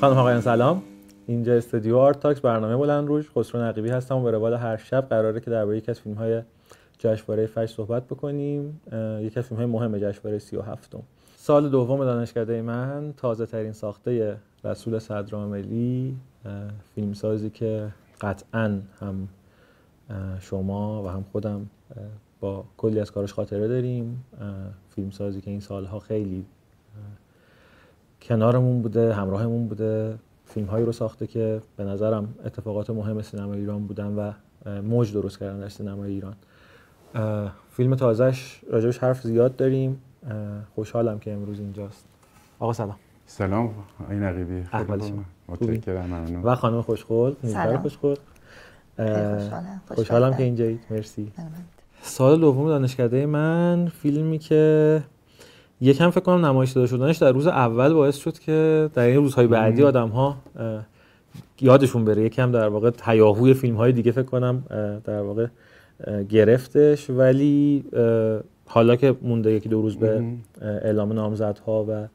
خانم آقایان سلام اینجا استودیو آرت تاکس برنامه بلند روش خسرو نقیبی هستم و به روال هر شب قراره که درباره یکی از فیلم های جشنواره فش صحبت بکنیم یکی از فیلم های مهم جشنواره 37 سال دوم دانشکده من تازه ترین ساخته رسول فیلم فیلمسازی که قطعا هم شما و هم خودم با کلی از کارش خاطره داریم سازی که این سالها خیلی کنارمون بوده همراهمون بوده فیلم هایی رو ساخته که به نظرم اتفاقات مهم سینما ایران بودن و موج درست کردن در سینما ایران فیلم تازهش راجبش حرف زیاد داریم خوشحالم که امروز اینجاست آقا سلام سلام این نقیبی و خانم خوشخول سلام خوشحالم خوشحالم که اینجایید مرسی سال دوم دانشکده من فیلمی که یکم فکر کنم نمایش داده شدنش در روز اول باعث شد که در این روزهای بعدی آدم ها یادشون بره یکم در واقع تیاهوی فیلم های دیگه فکر کنم در واقع گرفتش ولی حالا که مونده یکی دو روز به اعلام نامزدها و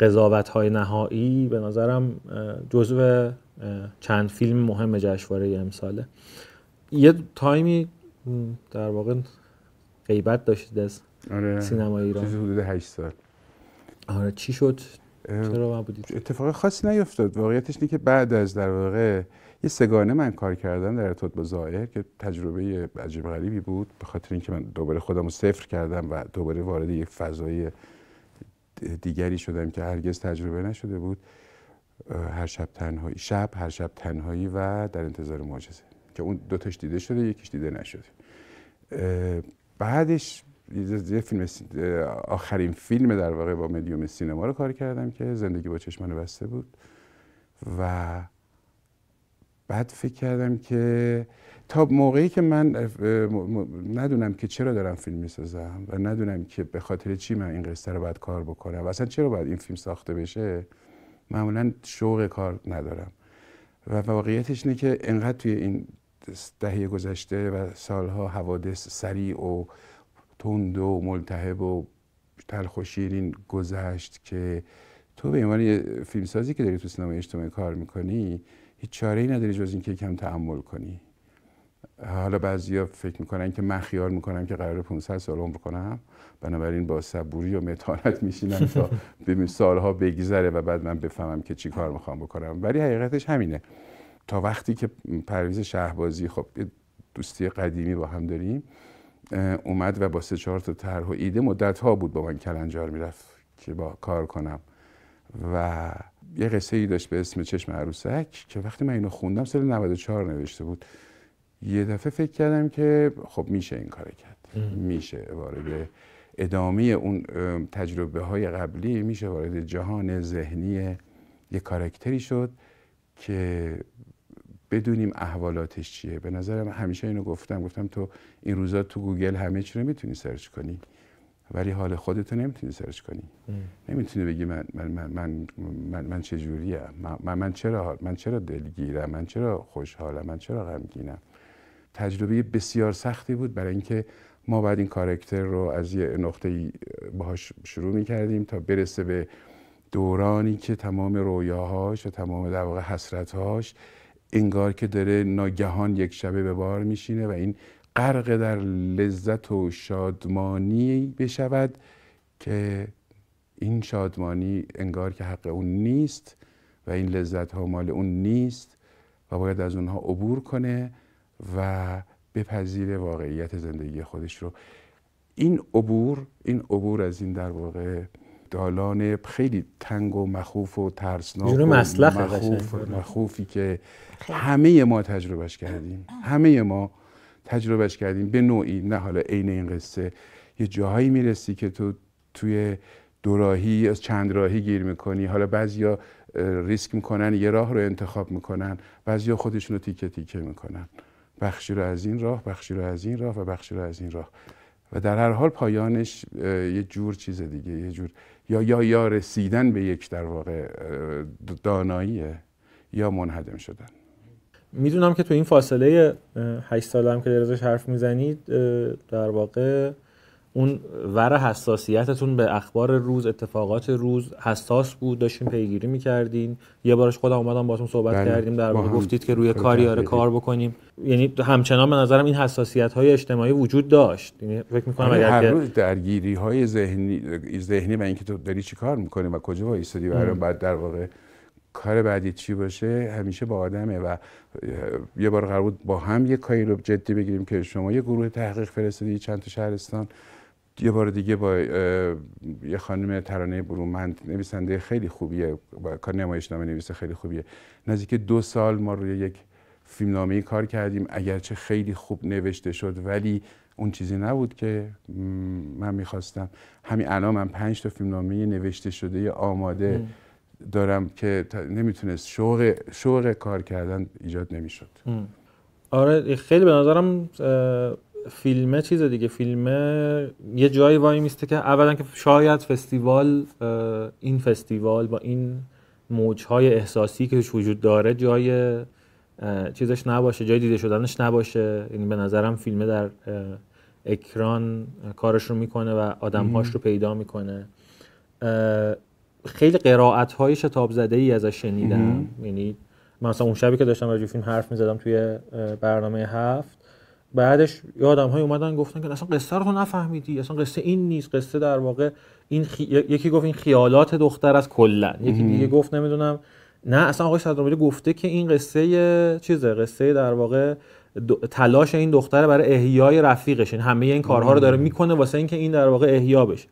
قضاوت های نهایی به نظرم جزو چند فیلم مهم جشنواره امساله یه تایمی در واقع غیبت داشتید آره. سینما ایران حدود 8 سال آره چی شد چرا اتفاق خاصی نیفتاد واقعیتش اینه که بعد از در واقع یه سگانه من کار کردم در ارتباط با که تجربه عجیب غریبی بود به خاطر اینکه من دوباره خودم رو صفر کردم و دوباره وارد یک فضای دیگری شدم که هرگز تجربه نشده بود هر شب تنهایی شب هر شب تنهایی و در انتظار معجزه که اون تاش دیده شده یکیش دیده نشده بعدش یه فیلم آخرین فیلم در واقع با مدیوم سینما رو کار کردم که زندگی با چشمان بسته بود و بعد فکر کردم که تا موقعی که من ندونم که چرا دارم فیلم میسازم و ندونم که به خاطر چی من این قصه رو باید کار بکنم و اصلا چرا باید این فیلم ساخته بشه معمولا شوق کار ندارم و واقعیتش اینه که انقدر توی این دهه گذشته و سالها حوادث سریع و تند و ملتهب و تلخ و شیرین گذشت که تو به عنوان فیلمسازی که داری تو سینما اجتماعی کار میکنی هیچ چاره ای نداری جز اینکه کم تحمل کنی حالا بعضیا فکر میکنن که من خیال میکنم که قرار 500 سال عمر کنم بنابراین با صبوری و متانت میشینم تا ببین سالها بگذره و بعد من بفهمم که چی کار میخوام بکنم ولی حقیقتش همینه تا وقتی که پرویز شهبازی خب دوستی قدیمی با هم داریم اومد و با سه چهار تا طرح و ایده مدت ها بود با من کلنجار میرفت که با کار کنم و یه قصه ای داشت به اسم چشم عروسک که وقتی من اینو خوندم سال 94 نوشته بود یه دفعه فکر کردم که خب میشه این کار کرد میشه وارد ادامه اون تجربه های قبلی میشه وارد جهان ذهنی یه کارکتری شد که بدونیم احوالاتش چیه به نظرم همیشه اینو گفتم گفتم تو این روزا تو گوگل همه چی رو میتونی سرچ کنی ولی حال رو نمیتونی سرچ کنی نمیتونی بگی من من من من من, من چه جوریه؟ من من چرا من چرا دلگیرم من چرا خوشحالم من چرا غمگینم تجربه بسیار سختی بود برای اینکه ما بعد این کارکتر رو از یه نقطه باهاش شروع میکردیم تا برسه به دورانی که تمام رویاهاش و تمام در واقع حسرتهاش انگار که داره ناگهان یک شبه به بار میشینه و این غرق در لذت و شادمانی بشود که این شادمانی انگار که حق اون نیست و این لذت ها مال اون نیست و باید از اونها عبور کنه و بپذیر واقعیت زندگی خودش رو این عبور این عبور از این در واقع دالان خیلی تنگ و مخوف و ترسناک و مخوف, مخوفی که همه ما تجربهش کردیم همه ما تجربهش کردیم به نوعی نه حالا عین این قصه یه جاهایی میرسی که تو توی دوراهی از چند راهی گیر میکنی حالا بعضیا ریسک میکنن یه راه رو انتخاب میکنن بعضیا خودشون رو تیکه تیکه میکنن بخشی رو از این راه بخشی رو از این راه و بخشی رو از این راه و در هر حال پایانش یه جور چیز دیگه یه جور یا یا یا رسیدن به یک در واقع داناییه یا منهدم شدن میدونم که تو این فاصله 8 هم که در ازش حرف میزنید در واقع اون ور حساسیتتون به اخبار روز اتفاقات روز حساس بود داشتین پیگیری میکردین یه بارش خودم اومدم باتون صحبت بله. کردیم در مورد گفتید که روی کاریاره کار بکنیم یعنی همچنان به نظرم این حساسیت های اجتماعی وجود داشت یعنی فکر میکنم آره، اگر هر روز درگیری های ذهنی ذهنی و اینکه تو داری چی کار میکنی و کجا وایسادی و بعد در واقع کار بعدی چی باشه همیشه با آدمه و یه بار قرار بود با هم یه کاری رو جدی بگیریم که شما یه گروه تحقیق فرستادی چند تا شهرستان یه بار دیگه با یه خانم ترانه برومند نویسنده خیلی خوبیه و کار نمایشنامه نویسه خیلی خوبیه نزدیک دو سال ما روی یک فیلمنامه کار کردیم اگرچه خیلی خوب نوشته شد ولی اون چیزی نبود که من میخواستم همین الان من پنج تا فیلمنامه نوشته شده آماده دارم که نمیتونست شوق شوق کار کردن ایجاد نمیشد آره خیلی به نظرم فیلمه چیز دیگه فیلمه یه جایی وای میسته که اولا که شاید فستیوال این فستیوال با این موجهای احساسی که وجود داره جای چیزش نباشه جای دیده شدنش نباشه یعنی به نظرم فیلمه در اکران کارش رو میکنه و آدمهاش رو پیدا میکنه خیلی قرائت های شتاب زده ای ازش شنیدم یعنی مثلا اون شبی که داشتم راجع فیلم حرف میزدم توی برنامه هفت بعدش یادم های اومدن گفتن که اصلا قصه رو تو نفهمیدی اصلا قصه این نیست قصه در واقع این یکی گفت این خیالات دختر از کلا یکی دیگه گفت نمیدونم نه اصلا آقای صدرمیلی گفته که این قصه چیزه قصه در واقع تلاش این دختره برای احیای رفیقش این یعنی همه این کارها رو داره میکنه واسه اینکه این در واقع احیا بشه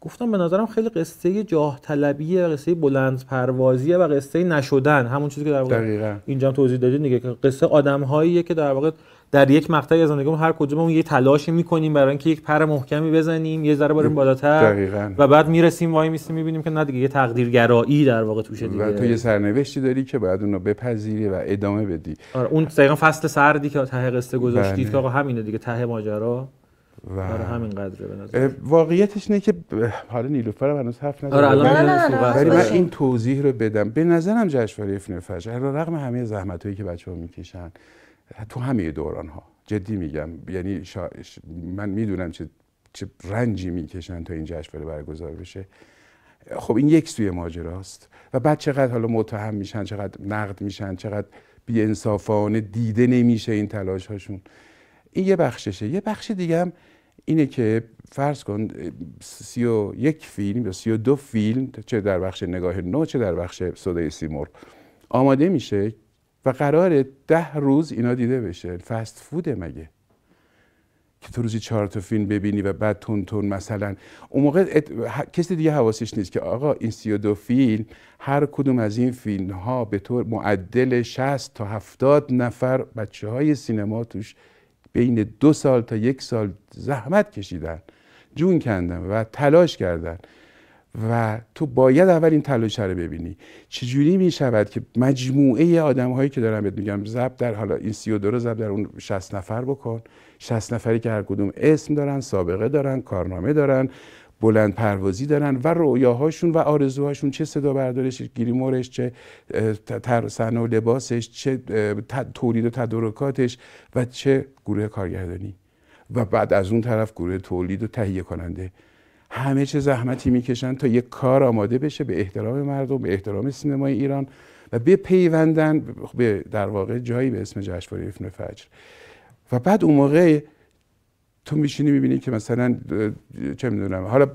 گفتم به نظرم خیلی قصه جاه طلبیه قصه بلند پروازیه و قصه نشدن همون چیزی که در واقع اینجا توضیح دادید دیگه قصه که در واقع در یک مقطع از زندگیمون هر کدوممون یه تلاشی میکنیم برای اینکه یک پر محکمی بزنیم یه ذره بریم بالاتر و بعد میرسیم وای میستیم میبینیم که نه دیگه یه تقدیرگرایی در واقع توشه دیگه و تو یه سرنوشتی داری که باید اون رو بپذیری و ادامه بدی آره اون دقیقا فصل سردی که ته قصه گذاشتید که بله. آقا همینه دیگه ته ماجرا و آره، همین قدره به نظر واقعیتش اینه که حالا نیلوفر هنوز حرف نزد آره، ولی من این توضیح رو بدم به نظرم جشنواره فجر علی رغم همه زحمتایی که بچه‌ها میکشن تو همه دوران ها جدی میگم یعنی من میدونم چه چه رنجی میکشن تا این جشنواره برگزار بشه خب این یک سوی ماجراست و بعد چقدر حالا متهم میشن چقدر نقد میشن چقدر انصافانه دیده نمیشه این تلاش هاشون این یه بخششه یه بخش دیگه هم اینه که فرض کن سی و یک فیلم یا سی و دو فیلم چه در بخش نگاه نو چه در بخش صدای سیمور آماده میشه و قرار ده روز اینا دیده بشه فست فود مگه که تو روزی چهار تا فیلم ببینی و بعد تون تون مثلا اون موقع کسی دیگه حواسش نیست که آقا این سی دو فیلم هر کدوم از این فیلم ها به طور معدل 60 تا هفتاد نفر بچه های سینما توش بین دو سال تا یک سال زحمت کشیدن جون کندن و تلاش کردن و تو باید اول این تلاشه رو ببینی چجوری می شود که مجموعه آدم هایی که دارم بهت میگم زب در حالا این دو رو زب در اون 60 نفر بکن 60 نفری که هر کدوم اسم دارن سابقه دارن کارنامه دارن بلند پروازی دارن و رویاهاشون و آرزوهاشون چه صدا بردارش گریمورش چه ترسن و لباسش چه تولید و تدارکاتش و چه گروه کارگردانی و بعد از اون طرف گروه تولید و تهیه کننده همه چه زحمتی میکشن تا یک کار آماده بشه به احترام مردم به احترام سینمای ایران و پیوندن، به در واقع جایی به اسم جشنواره فجر و بعد اون موقع تو میشینی میبینی که مثلا چه میدونم حالا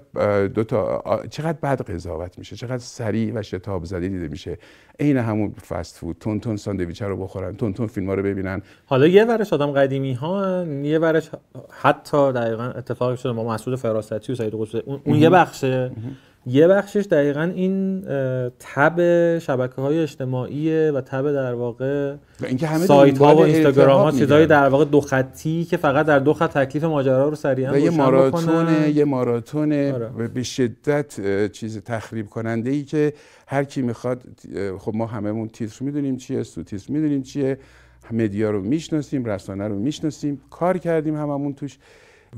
دو تا چقدر بعد قضاوت میشه چقدر سریع و شتاب زده دیده میشه عین همون فست فود تون تون ساندویچ رو بخورن تون تون فیلم ها رو ببینن حالا یه ورش آدم قدیمی ها یه ورش حتی دقیقا اتفاقی شده با مسعود فراستی و سعید قصه اون, اون یه بخشه یه بخشش دقیقا این تب شبکه های اجتماعی و تب در واقع سایت ها و اینستاگرام ها در واقع دو خطی که فقط در دو خط تکلیف ماجرا رو سریعا یه ماراتون یه آره. ماراتون به شدت چیز تخریب کننده ای که هر کی میخواد خب ما هممون تیتر میدونیم چیه تیتر میدونیم چیه مدیا رو میشناسیم رسانه رو میشناسیم کار کردیم هممون توش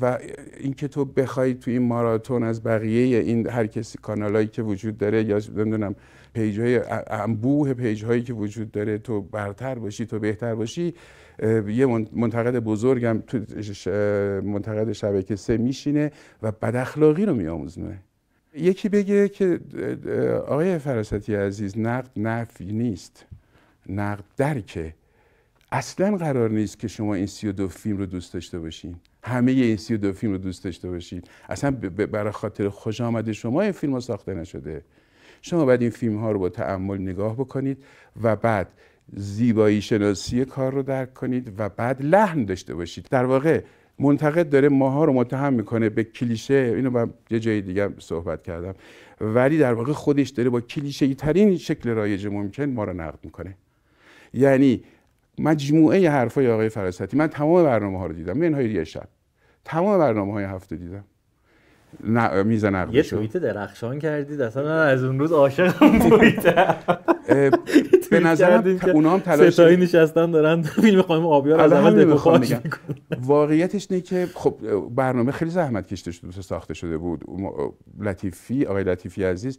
و اینکه تو بخوای تو این ماراتون از بقیه این هر کسی کانالایی که وجود داره یا نمیدونم پیج های انبوه پیج هایی که وجود داره تو برتر باشی تو بهتر باشی یه منتقد بزرگم تو منتقد شبکه سه میشینه و بداخلاقی رو میآموزونه یکی بگه که آقای فراستی عزیز نقد نفی نیست نقد درکه اصلا قرار نیست که شما این سی و دو فیلم رو دوست داشته باشین همه این سی دو فیلم رو دوست داشته باشید اصلا برای خاطر خوش آمده شما این فیلم ساخته نشده شما باید این فیلم ها رو با تعمل نگاه بکنید و بعد زیبایی شناسی کار رو درک کنید و بعد لحن داشته باشید در واقع منتقد داره ماها رو متهم میکنه به کلیشه اینو با یه جای دیگه صحبت کردم ولی در واقع خودش داره با کلیشه ترین شکل رایج ممکن ما رو نقد میکنه یعنی مجموعه حرفای آقای فراستی من تمام برنامه ها رو دیدم منهای یه شب تمام برنامه های هفته دیدم نه میز شد یه توییت درخشان کردید اصلا من از اون روز عاشق بودم به نظرم اونا هم تلاش ستایی نشستن دارن فیلم خانم آبیار از اول دفاع واقعیتش اینه که خب برنامه خیلی زحمت کشته شده ساخته شده بود لطیفی آقای لطیفی عزیز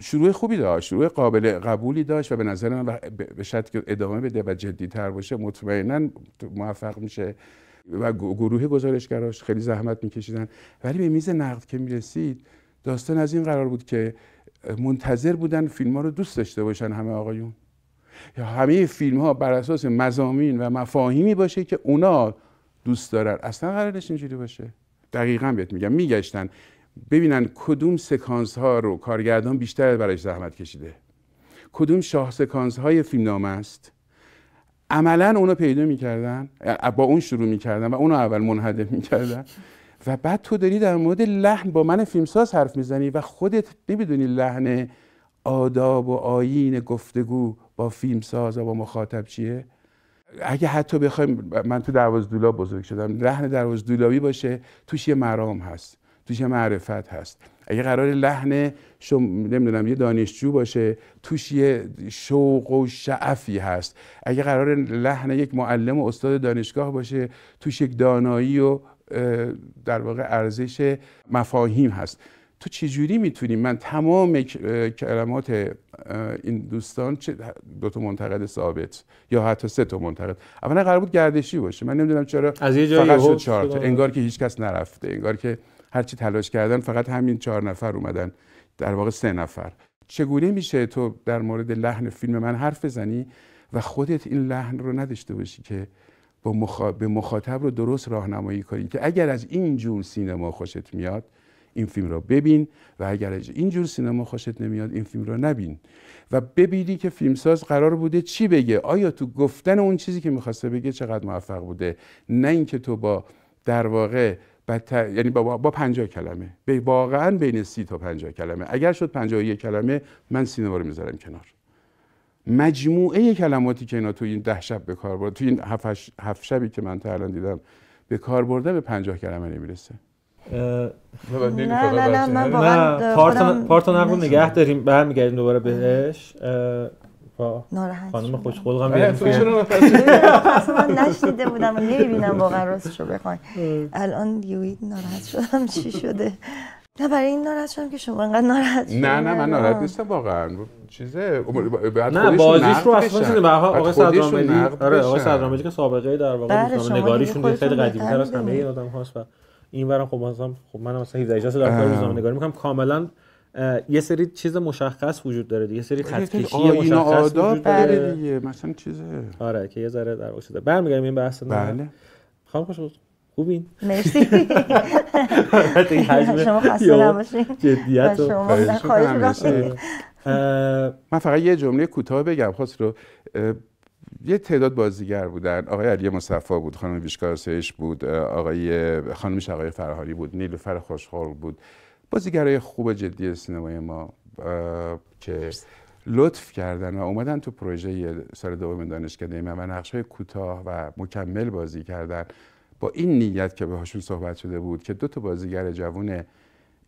شروع خوبی داشت شروع قابل قبولی داشت و به نظر من به شرط که ادامه بده و تر باشه مطمئنا موفق میشه و گروه گزارشگراش خیلی زحمت میکشیدن ولی به میز نقد که میرسید داستان از این قرار بود که منتظر بودن فیلم ها رو دوست داشته باشن همه آقایون یا همه فیلم ها بر اساس مزامین و مفاهیمی باشه که اونا دوست دارن اصلا قرارش اینجوری باشه دقیقا بهت میگم میگشتن ببینن کدوم سکانس ها رو کارگردان بیشتر برایش زحمت کشیده کدوم شاه سکانس های فیلمنامه است عملا اونو پیدا میکردن با اون شروع میکردن و اونو اول منهدف میکردن و بعد تو داری در مورد لحن با من فیلمساز حرف میزنی و خودت نمیدونی لحن آداب و آیین گفتگو با فیلمساز و با مخاطب چیه اگه حتی بخوایم من تو دولاب بزرگ شدم لحن دولابی باشه توش یه مرام هست توش یه معرفت هست اگه قرار لحن شم... نمیدونم یه دانشجو باشه توش یه شوق و شعفی هست اگه قرار لحن یک معلم و استاد دانشگاه باشه توش یک دانایی و در واقع ارزش مفاهیم هست تو چجوری میتونیم من تمام کلمات این دوستان چه دو تا منتقد ثابت یا حتی سه تا منتقد اولا قرار بود گردشی باشه من نمیدونم چرا از یه جایی فقط انگار که هیچ کس نرفته انگار که هرچی تلاش کردن فقط همین چهار نفر اومدن در واقع سه نفر چگونه میشه تو در مورد لحن فیلم من حرف بزنی و خودت این لحن رو نداشته باشی که به مخاطب رو درست راهنمایی کنی که اگر از این جور سینما خوشت میاد این فیلم را ببین و اگر از این جور سینما خوشت نمیاد این فیلم رو نبین و ببینی که فیلمساز قرار بوده چی بگه آیا تو گفتن اون چیزی که میخواسته بگه چقدر موفق بوده نه اینکه تو با در واقع بدتر یعنی با, با 50 کلمه به واقعا بین 30 تا 50 کلمه اگر شد 51 کلمه من سینما رو میذارم کنار مجموعه کلماتی که اینا تو این ده شب به کار برد تو این هفت هف شبی که من تا الان دیدم به کار برده به 50 کلمه نمیرسه نه نه نه من واقعا پارتو نقل نگه داریم برمیگردیم دوباره بهش ناراحت خانم خوش خلقم من نشنیده بودم نمیبینم واقعا راستشو بخواین الان یوید ناراحت شدم چی شده نه برای این ناراحت شدم که شما انقدر ناراحت نه نه من ناراحت نیستم واقعا چیزه نه بازیش رو اصلا به آقای صدراملی آره آقای صدراملی که سابقه در واقع نگاریشون خیلی قدیمی تر از همه آدم هاست و این ورم خب مثلا خب من مثلا 17 18 سال در روزنامه نگاری میکنم کاملا یه سری چیز مشخص وجود داره یه سری خط کشی مشخص وجود داره بله دیگه مثلا چیزه آره که یه ذره در شده برمیگردیم این بحث بله خانم خوش خوبین مرسی شما خسته نباشید من فقط یه جمله کوتاه بگم رو یه تعداد بازیگر بودن آقای علی مصفا بود خانم ویشکار سهش بود آقای خانم آقای فرهاری بود نیلوفر خوشخور بود بازیگرای خوب جدی سینمای ما که لطف کردن و اومدن تو پروژه سال دوم دانشکده من و های کوتاه و مکمل بازی کردن با این نیت که بهشون صحبت شده بود که دو تا بازیگر جوون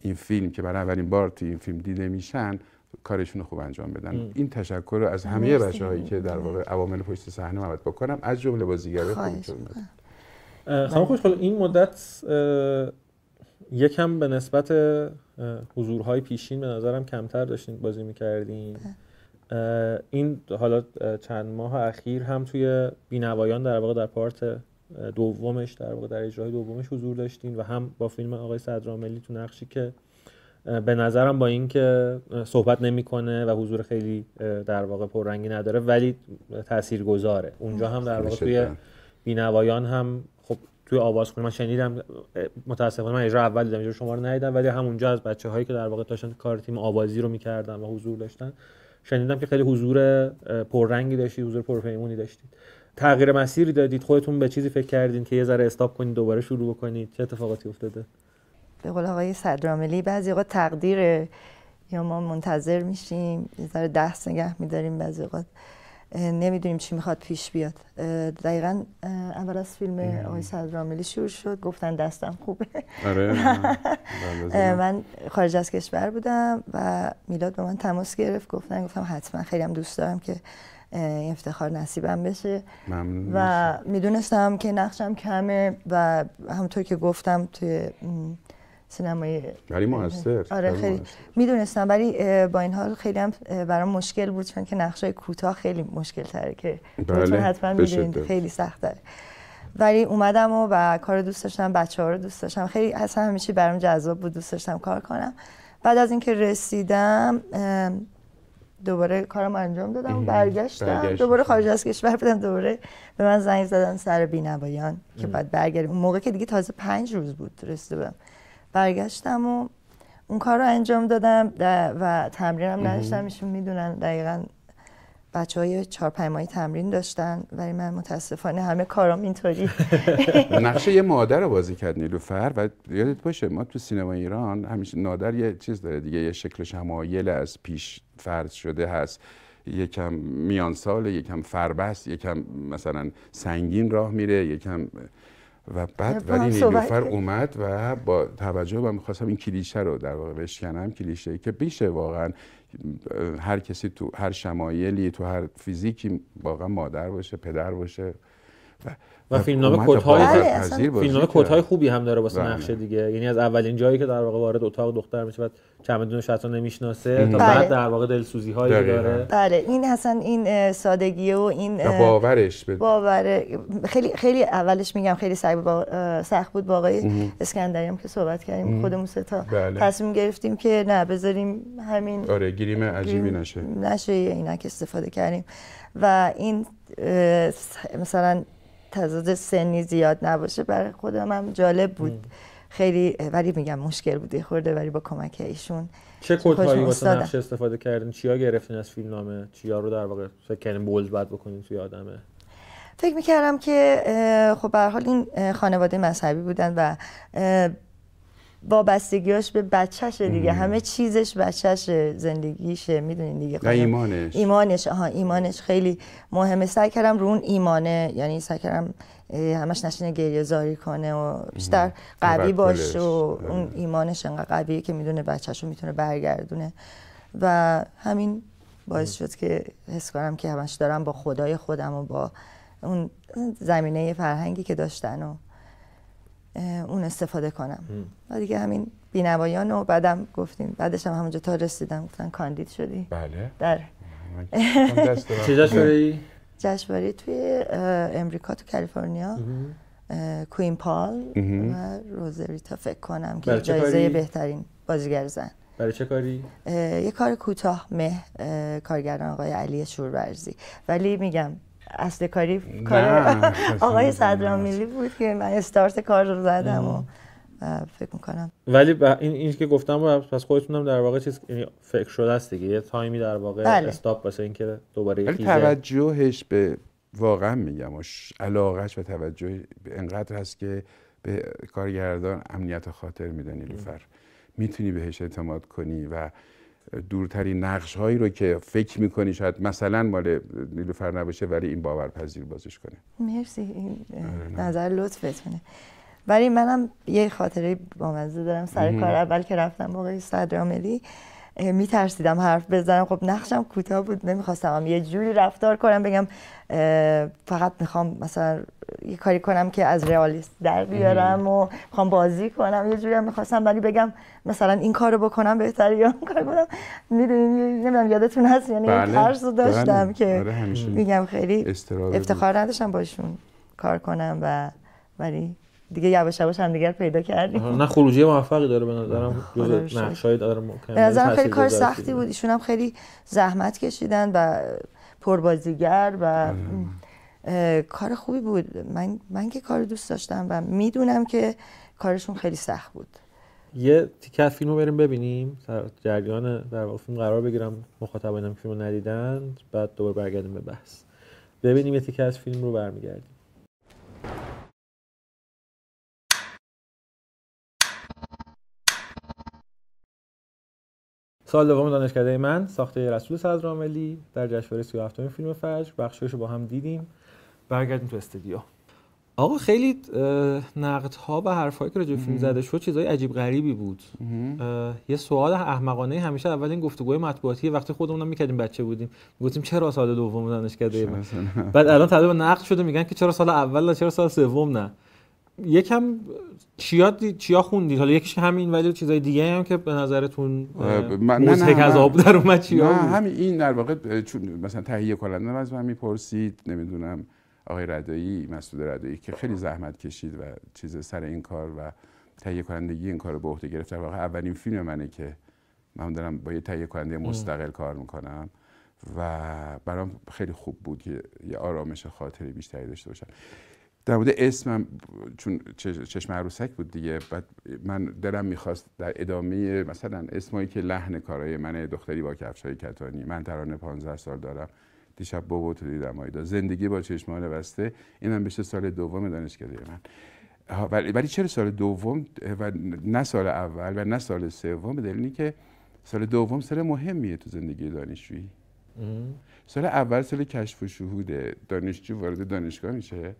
این فیلم که برای اولین بار تو این فیلم دیده میشن کارشون رو خوب انجام بدن این تشکر رو از همه بچه هایی که در واقع عوامل پشت صحنه مبد بکنم از جمله بازیگرای خوبشون خوش خوش این مدت یکم به نسبت حضورهای پیشین به نظرم کمتر داشتین بازی میکردیم این حالا چند ماه اخیر هم توی بینوایان در واقع در پارت دومش در واقع در اجرای دومش حضور داشتیم و هم با فیلم آقای صدراملی تو نقشی که به نظرم با اینکه صحبت نمیکنه و حضور خیلی در واقع پررنگی نداره ولی تاثیرگذاره اونجا هم در واقع توی بینوایان هم توی آواز خونه من شنیدم متاسفانه من اجرا اول دیدم اجرا شما رو ندیدم ولی همونجا از بچه هایی که در واقع داشتن کار تیم آوازی رو میکردن و حضور داشتن شنیدم که خیلی حضور پررنگی داشتید حضور پرپیمونی داشتید تغییر مسیری دادید خودتون به چیزی فکر کردین که یه ذره استاپ کنید دوباره شروع بکنید چه اتفاقاتی افتاده به قول آقای صدراملی بعضی وقت تقدیره یا ما منتظر میشیم یه ذره دست نگه میداریم بعضی وقت. نمیدونیم چی میخواد پیش بیاد دقیقا اول از فیلم آقای راملی شروع شد گفتن دستم خوبه آره بله، بله. من خارج از کشور بودم و میلاد به من تماس گرفت گفتن گفتم حتما خیلی هم دوست دارم که این افتخار نصیبم بشه و میدونستم که نقشم کمه و همونطور که گفتم توی سینمای ولی موثر آره خیلی میدونستم ولی با این حال خیلی هم برام مشکل بود چون که نقشای کوتاه خیلی مشکل تره که بله. حتما میدونید خیلی سخت داره ولی اومدم و, و کار دوست داشتم بچه ها رو دوست داشتم خیلی اصلا همیشه چی برام جذاب بود دوست داشتم کار کنم بعد از اینکه رسیدم دوباره کارم انجام دادم برگشتم دوباره خارج از کشور بودم دوباره به من زنگ زدن سر بینوایان که بعد برگردم اون موقع که دیگه تازه پنج روز بود رسیده برگشتم و اون کار رو انجام دادم و تمرینم نداشتم ایشون میدونن دقیقا بچه های چهار پیمایی تمرین داشتن ولی من متاسفانه همه کارام اینطوری نقشه یه مادر رو بازی کرد نیلوفر و یادت باشه ما تو سینما ایران همیشه نادر یه چیز داره دیگه یه شکل شمایل از پیش فرض شده هست یکم میان سال یکم فربست یکم مثلا سنگین راه میره یکم و بعد ولی نیلوفر اومد و با توجه و میخواستم این کلیشه رو در واقع بشکنم کلیشه ای که بیشه واقعا هر کسی تو هر شمایلی تو هر فیزیکی واقعا مادر باشه پدر باشه و و فیلمنامه کدهای بله، فیلمنامه خوبی هم داره واسه بله. نقشه دیگه یعنی از اولین جایی که در واقع وارد اتاق دختر میشه بعد چمدون شتا نمیشناسه تا بعد بله. در واقع دلسوزی هایی داره بله این اصلا این سادگی و این باورش باور خیلی خیلی اولش میگم خیلی سخت بود سخت بود با آقای اسکندری که صحبت کردیم خودمون سه تا تصمیم گرفتیم که نه بذاریم همین آره گریم عجیبی نشه نشه اینا که استفاده کردیم و این مثلا تضاد سنی زیاد نباشه برای خودم هم جالب بود خیلی ولی میگم مشکل بوده خورده ولی با کمک ایشون چه کدهایی واسه نقش استفاده کردین چیا گرفتین از فیلم نامه چیا رو در واقع فکر کردین بولد بعد بکنین توی آدمه فکر میکردم که خب به حال این خانواده مذهبی بودن و وابستگیاش به بچهشه دیگه همه چیزش بچهشه زندگیشه میدونین دیگه و ایمانش ایمانش آها ایمانش خیلی مهمه سعی کردم رو اون ایمانه یعنی سعی کردم همش نشینه گریه زاری کنه و بیشتر قوی باش و آره. اون ایمانش انقدر قویه که میدونه بچهش رو میتونه برگردونه و همین باعث شد که حس کنم که همش دارم با خدای خودم و با اون زمینه فرهنگی که داشتن و اون استفاده کنم و دیگه همین بینوایان و بعدم گفتیم بعدش هم همونجا تا رسیدم گفتن کاندید شدی بله در چه جشنواره جشنواره توی امریکا تو کالیفرنیا کوین پال و روزریتا فکر کنم که جایزه بهترین بازیگر زن برای چه کاری؟ یه کار کوتاه مه کارگردان آقای علی شورورزی ولی میگم اصل کاری کار آقای صدرامیلی بود که من استارت کار رو زدم و فکر میکنم ولی با این این که گفتم پس خودتونم در واقع چیز یعنی فکر شده است دیگه یه تایمی در واقع بله. استاپ باشه اینکه دوباره ولی توجهش به واقعا میگم و علاقش و توجه انقدر هست که به کارگردان امنیت خاطر میده لیفر. میتونی بهش اعتماد کنی و دورترین نقش هایی رو که فکر میکنی شاید مثلا مال نیلوفر نباشه ولی این باورپذیر بازش کنه مرسی این آره، نظر لطفتونه ولی منم یه خاطره بامزه دارم سر کار اول که رفتم صدر صدراملی میترسیدم حرف بزنم خب نقشم کوتاه بود نمیخواستم یه جوری رفتار کنم بگم فقط میخوام مثلا یه کاری کنم که از رئالیست در بیارم و میخوام بازی کنم یه جوری هم میخواستم ولی بگم مثلا این رو بکنم بهتری یا اون کنم بکنم یادتون هست یعنی بله. ترس رو بله. داشتم که آره، میگم خیلی افتخار نداشتم باشون کار کنم و ولی دیگه یواش یواش هم دیگر پیدا کردیم نه خروجی موفقی داره به نظرم داره به نظرم خیلی کار سختی بود ایشون هم خیلی زحمت کشیدن و پربازیگر و کار خوبی بود من, من که کار دوست داشتم و میدونم که کارشون خیلی سخت بود یه تیکه فیلم رو بریم ببینیم جریان در فیلم قرار بگیرم مخاطبانم اینم فیلم رو ندیدن بعد دوباره برگردیم به بحث ببینیم یه تیکه از فیلم رو برمیگردیم سال دوم دانشکده من ساخته رسول صدراملی در جشنواره 37 فیلم فجر بخشش رو با هم دیدیم برگردیم تو استودیو آقا خیلی نقد ها و حرف هایی که راجع فیلم زده شد چیزای عجیب غریبی بود یه سوال احمقانه همیشه اول این گفتگوهای مطبوعاتی وقتی خودمون هم میکردیم بچه بودیم گفتیم چرا سال دوم دانشکده بعد الان تقریبا نقد شده میگن که چرا سال اول نه چرا سال سوم نه یکم چیا چیا خوندید حالا یکیش همین ولی چیزای دیگه هم که به نظرتون مضحک از آب در اومد چیا همین این در واقع چون مثلا تهیه کننده از من میپرسید نمیدونم آقای ردایی مسعود ردایی که خیلی زحمت کشید و چیز سر این کار و تهیه کنندگی این کار رو به عهده گرفت واقعا اولین فیلم منه که من دارم با یه تهیه کننده مستقل کار میکنم و برام خیلی خوب بود که یه آرامش خاطری بیشتری داشته باشم در مورد اسمم چون چشم عروسک بود دیگه بعد من دلم میخواست در ادامه مثلا اسمایی که لحن کارهای من دختری با کفشای کتانی من ترانه 15 سال دارم دیشب بابا تو دیدم آیدا. زندگی با چشمان بسته این هم بشه سال دوم دانشکده من ولی چرا سال دوم و نه سال اول و نه سال سوم به دلیل که سال دوم سال مهمیه تو زندگی دانشجویی سال اول سال کشف و شهوده دانشجو وارد دانشگاه میشه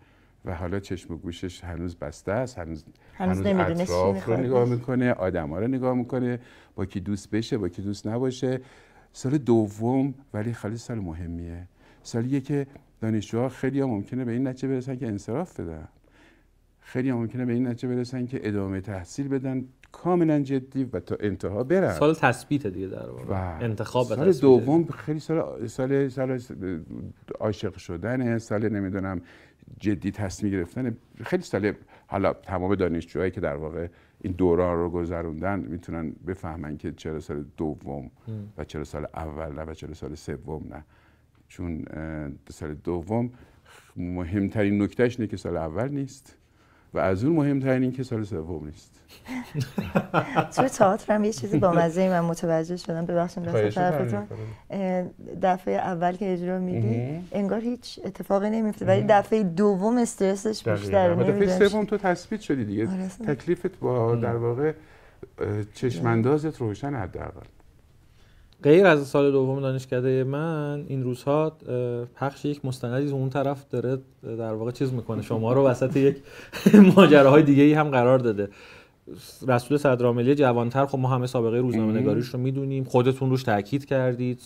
و حالا چشم و گوشش هنوز بسته است هنوز هنوز, هنوز اطراف رو نگاه میکنه آدم ها رو نگاه میکنه با کی دوست بشه با کی دوست نباشه سال دوم ولی خیلی سال مهمیه سالیه که دانشجوها خیلی ممکنه به این نتیجه برسن که انصراف بدن خیلی ممکنه به این نتیجه برسن که ادامه تحصیل بدن کاملا جدی و تا انتها برن سال تثبیت دیگه در واقع انتخاب سال دوم خیلی سال سال سال عاشق شدن سال نمیدونم جدی تصمیم گرفتن خیلی سال حالا تمام دانشجوهایی که در واقع این دوران رو گذروندن میتونن بفهمن که چرا سال دوم و چرا سال اول نه و چرا سال سوم نه چون سال دوم مهمترین نکتهش اینه که سال اول نیست و از اون مهمترین این که سال سوم نیست تو تئاتر هم یه چیزی با مزه من متوجه شدم ببخشید طرفتون دفعه اول که اجرا میدی انگار هیچ اتفاقی نمیفته ولی دفعه دوم استرسش بیشتره دفعه سوم تو تثبیت شدی دیگه آره، تکلیفت با در واقع چشماندازت روشن حداقل غیر از سال دوم دانشکده من این روزها پخش یک مستندی اون طرف داره در واقع چیز میکنه شما رو وسط یک ماجراهای دیگه ای هم قرار داده رسول صدراملی جوانتر خب ما همه سابقه روزنامه نگاریش رو میدونیم خودتون روش تاکید کردید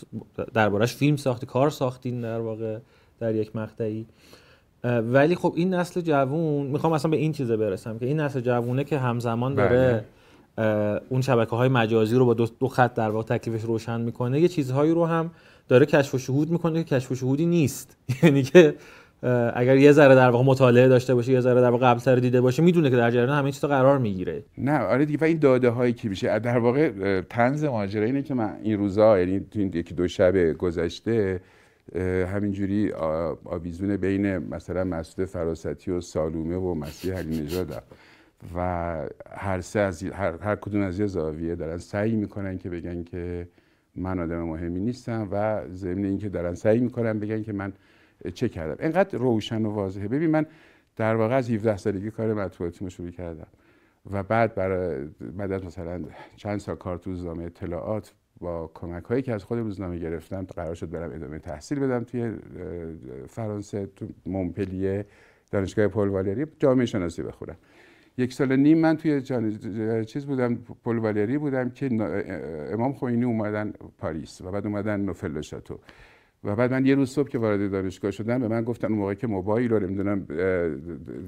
دربارش فیلم ساختی کار ساختین در واقع در یک مقطعی ولی خب این نسل جوون میخوام اصلا به این چیزه برسم که این نسل جوونه که همزمان داره بله. اون شبکه های مجازی رو با دو, دو خط در واقع تکلیفش روشن میکنه یه چیزهایی رو هم داره کشف و شهود میکنه که کشف و شهودی نیست یعنی که اگر یه ذره در واقع مطالعه داشته باشه یه ذره در واقع سر دیده باشه میدونه که در جریان همه چیز قرار میگیره نه آره دیگه این داده هایی که میشه در واقع تنز ماجرا اینه که من این روزا یعنی تو این یکی دو شب گذشته همینجوری آویزون بین مثلا مسعود فراستی و سالومه و مسیح علی نژاد و هر سه از هر, هر کدوم از یه زاویه دارن سعی میکنن که بگن که من آدم مهمی نیستم و ضمن اینکه دارن سعی میکنن بگن که من چه کردم اینقدر روشن و واضحه ببین من در واقع از 17 سالگی کار مطبوعاتی شروع کردم و بعد برای بعد از مثلا چند سال کار تو روزنامه اطلاعات با کمک هایی که از خود روزنامه گرفتم قرار شد برم ادامه تحصیل بدم توی فرانسه تو مونپلیه دانشگاه پل والری جامعه شناسی بخورم یک سال نیم من توی چیز بودم پل بودم که امام خوینی اومدن پاریس و بعد اومدن نوفل شاتو و بعد من یه روز صبح که وارد دانشگاه شدم به من گفتن اون موقع که موبایل رو نمیدونم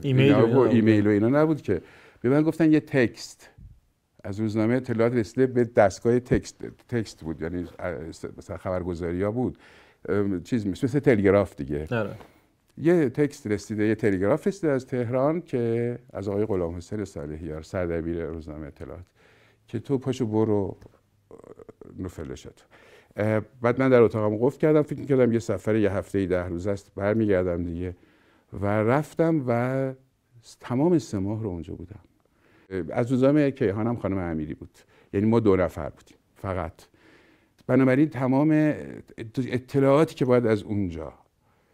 ایمیل و ایمیل و اینا نبود که به من گفتن یه تکست از روزنامه اطلاعات رسیده به دستگاه تکست تکست بود یعنی مثلا خبرگزاری ها بود چیز مثل تلگراف دیگه آره. یه تکست رسیده یه تلگراف رسیده از تهران که از آقای غلام حسین صالحیار سردبیر روزنامه اطلاعات که تو پاشو برو نفله شد بعد من در اتاقم قفل کردم فکر کردم یه سفر یه هفته ای ده روز است برمیگردم دیگه و رفتم و تمام سه ماه رو اونجا بودم از روزام کیهانم خانم امیری بود یعنی ما دو نفر بودیم فقط بنابراین تمام اطلاعاتی که باید از اونجا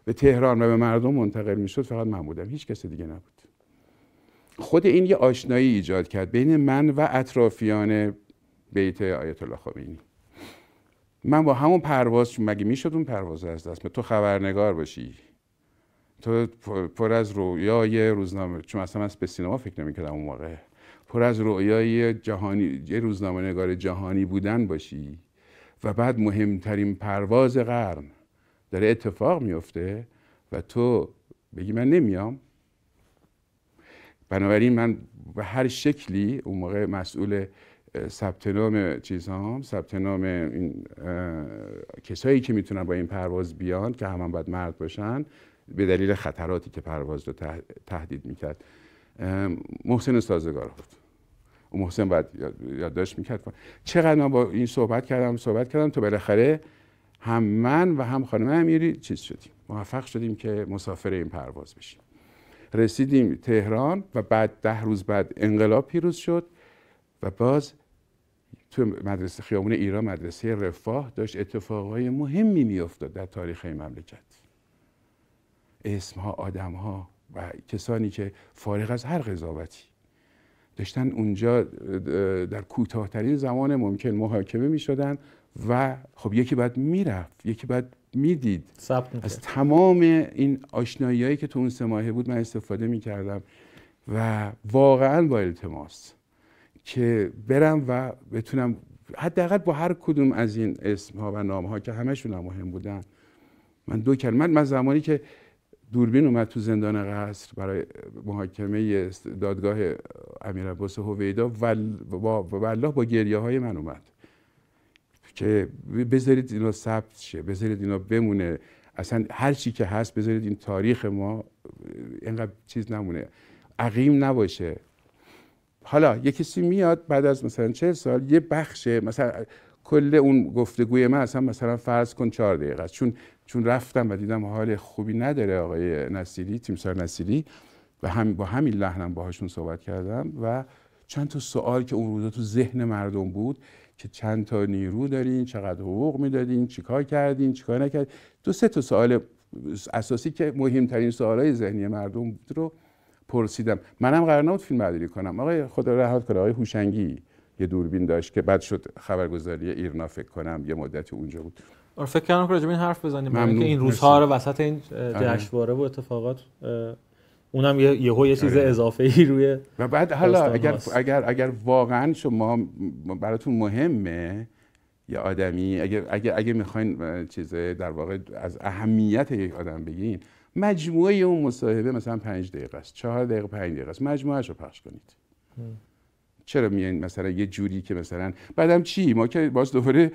به تهران و به مردم منتقل میشد فقط من بودم هیچ کس دیگه نبود خود این یه آشنایی ایجاد کرد بین من و اطرافیان بیت آیت الله خمینی من با همون پرواز مگه میشد اون پرواز از دست تو خبرنگار باشی تو پر از رویای روزنامه چون اصلا من به سینما فکر نمیکردم اون موقع پر از رویای جهانی یه روزنامه نگار جهانی بودن باشی و بعد مهمترین پرواز قرن داره اتفاق میفته و تو بگی من نمیام بنابراین من به هر شکلی اون موقع مسئول ثبت نام چیز ثبت نام این کسایی که میتونن با این پرواز بیان که همان باید مرد باشن به دلیل خطراتی که پرواز رو تهدید میکرد محسن سازگار بود محسن باید یادداشت میکرد چقدر من با این صحبت کردم صحبت کردم تو بالاخره هم من و هم خانم امیری چیز شدیم موفق شدیم که مسافر این پرواز بشیم رسیدیم تهران و بعد ده روز بعد انقلاب پیروز شد و باز تو مدرسه خیامون ایران مدرسه رفاه داشت اتفاقهای مهمی میافتاد در تاریخ این مملکت اسمها آدمها و کسانی که فارغ از هر قضاوتی داشتن اونجا در کوتاهترین زمان ممکن محاکمه می شدن و خب یکی باید میرفت یکی باید میدید از تمام این آشناییایی که تو اون سه ماهه بود من استفاده میکردم و واقعا با التماس که برم و بتونم حداقل با هر کدوم از این اسم ها و نام ها که همشون هم مهم بودن من دو کلمه من زمانی که دوربین اومد تو زندان قصر برای محاکمه دادگاه امیرعباس هویدا و والله با گریه های من اومد که بذارید اینا ثبت شه بذارید اینا بمونه اصلا هر چی که هست بذارید این تاریخ ما اینقدر چیز نمونه عقیم نباشه حالا یه کسی میاد بعد از مثلا چه سال یه بخش مثلا کل اون گفتگوی من اصلا مثلا فرض کن چهار دقیقه چون چون رفتم و دیدم حال خوبی نداره آقای نصیری تیمسار نصیری و هم با همین لحنم باهاشون صحبت کردم و چند تا سوال که اون روزا تو ذهن مردم بود که چند تا نیرو دارین چقدر حقوق میدادین چیکار کردین چیکار نکردین دو سه تا سوال اساسی که مهمترین سوالای ذهنی مردم بود رو پرسیدم منم قرار نبود فیلم برداری کنم آقای خدا رحمت کنه آقای هوشنگی یه دوربین داشت که بعد شد خبرگزاری ایرنا فکر کنم یه مدتی اونجا بود آره، فکر کنم که این حرف بزنیم این روزها رو وسط این آره. جشنواره و اتفاقات اونم یه یه چیز آره. اضافه ای روی و بعد حالا اگر اگر اگر واقعا شما براتون مهمه یا آدمی اگر اگر اگه میخواین چیز در واقع از اهمیت یک آدم بگین مجموعه اون مصاحبه مثلا پنج دقیقه است چهار دقیقه پنج دقیقه است مجموعهش رو پخش کنید چرا میان مثلا یه جوری که مثلا بعدم چی ما که باز دوباره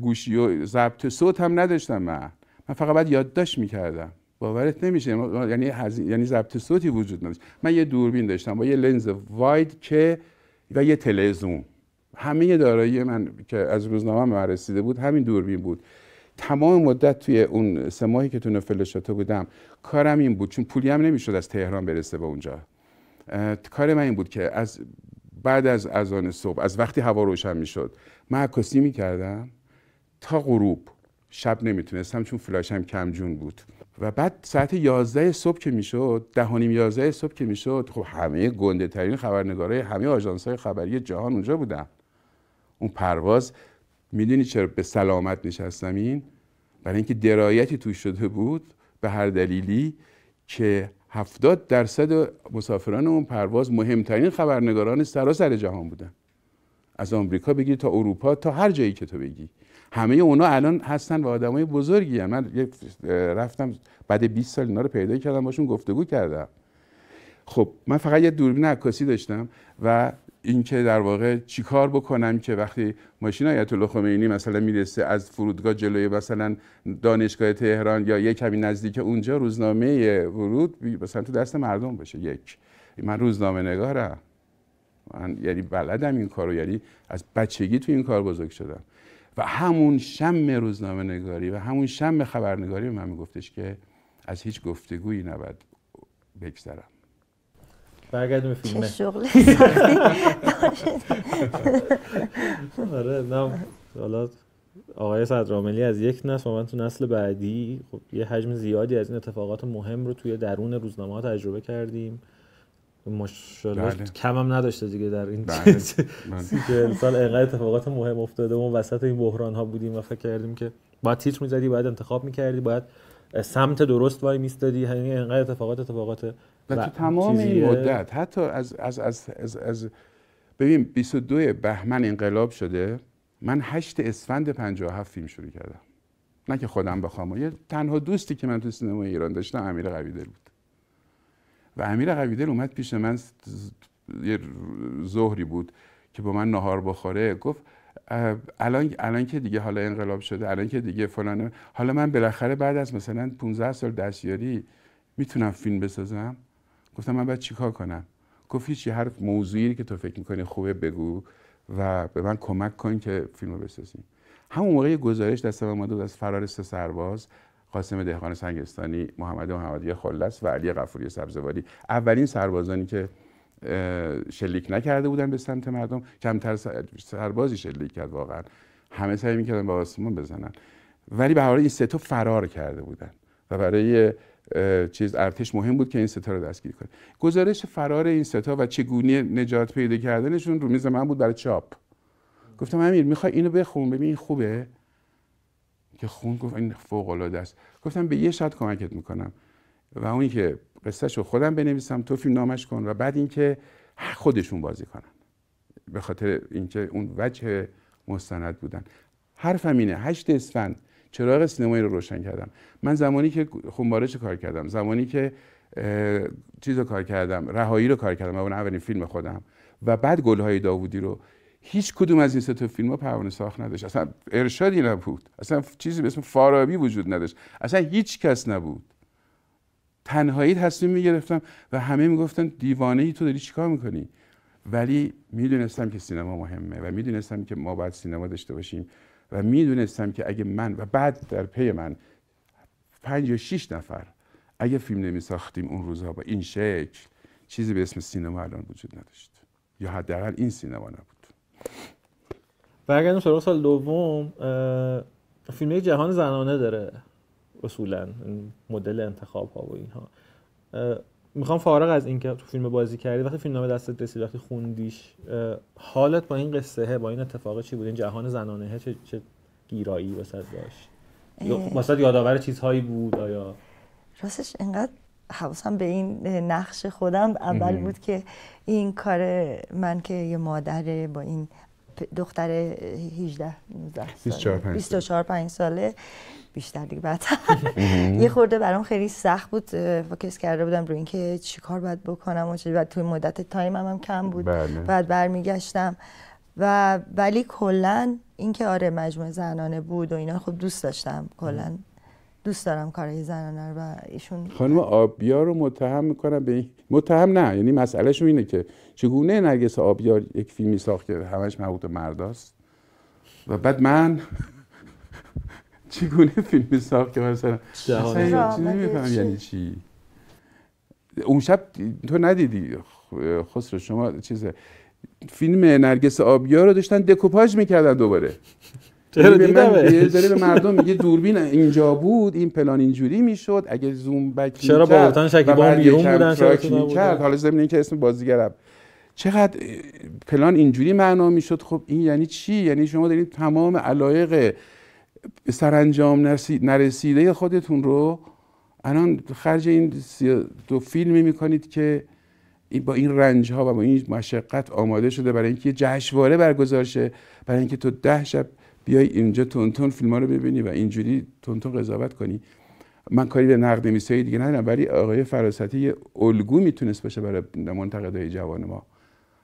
گوشی و ضبط صوت هم نداشتم من من فقط بعد یادداشت میکردم باورت نمیشه یعنی هز... یعنی ضبط صوتی وجود نداشت من یه دوربین داشتم با یه لنز واید که و یه تلزوم همه دارایی من که از روزنامه من رسیده بود همین دوربین بود تمام مدت توی اون سه ماهی که تو نفلشاتو بودم کارم این بود چون پولی هم نمیشد از تهران برسه به اونجا کار من این بود که از بعد از اذان صبح از وقتی هوا روشن میشد من عکاسی میکردم تا غروب شب نمیتونستم چون فلاشم جون بود و بعد ساعت 11 صبح که میشد نیم 11 صبح که میشد خب همه گنده ترین خبرنگارای همه آژانس های خبری جهان اونجا بودن اون پرواز میدونی چرا به سلامت نشستم این برای اینکه درایتی توش شده بود به هر دلیلی که 70 درصد مسافران اون پرواز مهمترین خبرنگاران سراسر جهان بودن از آمریکا بگی تا اروپا تا هر جایی که تو بگی همه اونا الان هستن و آدمای بزرگی هم. من رفتم بعد 20 سال اینا رو پیدا کردم باشون گفتگو کردم خب من فقط یه دوربین عکاسی داشتم و اینکه در واقع چیکار بکنم که وقتی ماشین آیت الله خمینی مثلا میرسه از فرودگاه جلوی مثلا دانشگاه تهران یا یک کمی نزدیک اونجا روزنامه ورود مثلا تو دست مردم باشه یک من روزنامه نگارم من یعنی بلدم این کارو یعنی از بچگی تو این کار بزرگ شدم و همون شم روزنامه نگاری و همون شم خبرنگاری به من میگفتش که از هیچ گفتگویی نباید بگذرم برگردیم فیلمه چه شغل آره آقای صدراملی از یک نسل و من تو نسل بعدی خب، یه حجم زیادی از این اتفاقات مهم رو توی درون روزنامه ها تجربه کردیم مشاله کم هم نداشته دیگه در این بله. بله. سال اینقدر اتفاقات مهم افتاده و وسط این بحران ها بودیم و فکر کردیم که باید تیچ میزدی باید انتخاب میکردی باید سمت درست وای میستدی یعنی انقدر اتفاقات اتفاقات و تو تمام این مدت حتی از از از از, از ببین 22 بهمن انقلاب شده من 8 اسفند 57 فیلم شروع کردم نه که خودم بخوام یه تنها دوستی که من تو سینما ایران داشتم امیر قویدل بود و امیر قویدل اومد پیش من یه ظهری بود که با من نهار بخوره گفت الان الان که دیگه حالا انقلاب شده الان که دیگه فلان حالا من بالاخره بعد از مثلا 15 سال دستیاری میتونم فیلم بسازم گفتم من باید چیکار کنم گفت هیچی هر موضوعی که تو فکر میکنی خوبه بگو و به من کمک کن که فیلم بسازیم همون موقع گزارش دستم اومد از فرار سه سرباز قاسم دهقان سنگستانی محمد محمدی خلص و علی قفوری سبزواری اولین سربازانی که شلیک نکرده بودن به سمت مردم کمتر سربازی شلیک کرد واقعا همه سعی میکردن با آسمان بزنن ولی به حال این سه فرار کرده بودن و برای چیز ارتش مهم بود که این ستا رو دستگیر کنه گزارش فرار این ستا و چگونه نجات پیدا کردنشون رو میز من بود برای چاپ گفتم امیر میخوای اینو بخون ببین خوبه که خون گفت این فوق العاده است گفتم به یه شاید کمکت میکنم و اونی که قصهش رو خودم بنویسم تو فیلم نامش کن و بعد اینکه خودشون بازی کنن به خاطر اینکه اون وجه مستند بودن حرفم اینه هشت اسفند چراغ سینمایی رو روشن کردم من زمانی که خونبارش کار کردم زمانی که چیز کار کردم رهایی رو کار کردم اون اولین فیلم خودم و بعد گلهای داوودی رو هیچ کدوم از این سه تا فیلم ها پروانه ساخت نداشت اصلا ارشادی نبود اصلا چیزی به اسم فارابی وجود نداشت اصلا هیچ کس نبود تنهایی تصمیم میگرفتم و همه میگفتن دیوانه ای تو داری چیکار میکنی ولی میدونستم که سینما مهمه و میدونستم که ما باید سینما داشته باشیم و میدونستم که اگه من و بعد در پی من پنج یا شیش نفر اگه فیلم نمی ساختیم اون روزها با این شکل چیزی به اسم سینما الان وجود نداشت یا حداقل این سینما نبود برگردیم سراغ سال دوم فیلم جهان زنانه داره اصولا مدل انتخاب ها و اینها میخوام فارغ از اینکه تو فیلم بازی کردی وقتی فیلم نامه دستت رسید وقتی خوندیش حالت با این قصه با این اتفاق چی بود این جهان زنانه چه, چه گیرایی واسه داشت واسه یادآور چیزهایی بود آیا راستش انقدر حواسم به این نقش خودم اول بود که این کار من که یه مادر با این دختر 18 19 ساله 24 5 ساله بیشتر دیگه بعد یه خورده برام خیلی سخت بود فوکس کرده بودم روی اینکه چیکار باید بکنم و چه توی مدت تایم هم, کم بود بله. بعد برمیگشتم و ولی کلا اینکه آره مجموعه زنانه بود و اینا خب دوست داشتم کلا دوست دارم کارهای زنانه رو و ایشون خانم آبیار رو متهم میکنم به این متهم نه یعنی شو اینه که چگونه نرگس آبیار یک فیلمی ساخت که همش مربوط مرداست و بعد من چگونه فیلمی ساخت که مثلا نمیفهم یعنی چی اون شب تو ندیدی خسرو شما چیزه فیلم نرگس آبیار رو داشتن دکوپاج میکردن دوباره چرا به مردم میگه دوربین اینجا بود این پلان اینجوری میشد اگه زوم بک چرا با شکیبا بیرون بودن چرا کرد حالا این که اسم بازیگرم چقدر پلان اینجوری معنا میشد خب این یعنی چی یعنی شما دارید تمام علایق سرانجام نرسیده خودتون رو الان خرج این دو فیلمی میکنید که با این رنج ها و با این مشقت آماده شده برای اینکه جشنواره برگزار شه برای اینکه تو ده شب بیای اینجا تونتون فیلم ها رو ببینی و اینجوری تونتون قضاوت کنی من کاری به نقد نویسایی دیگه ندارم ولی آقای فراستی یه الگو میتونست باشه برای منتقدای جوان ما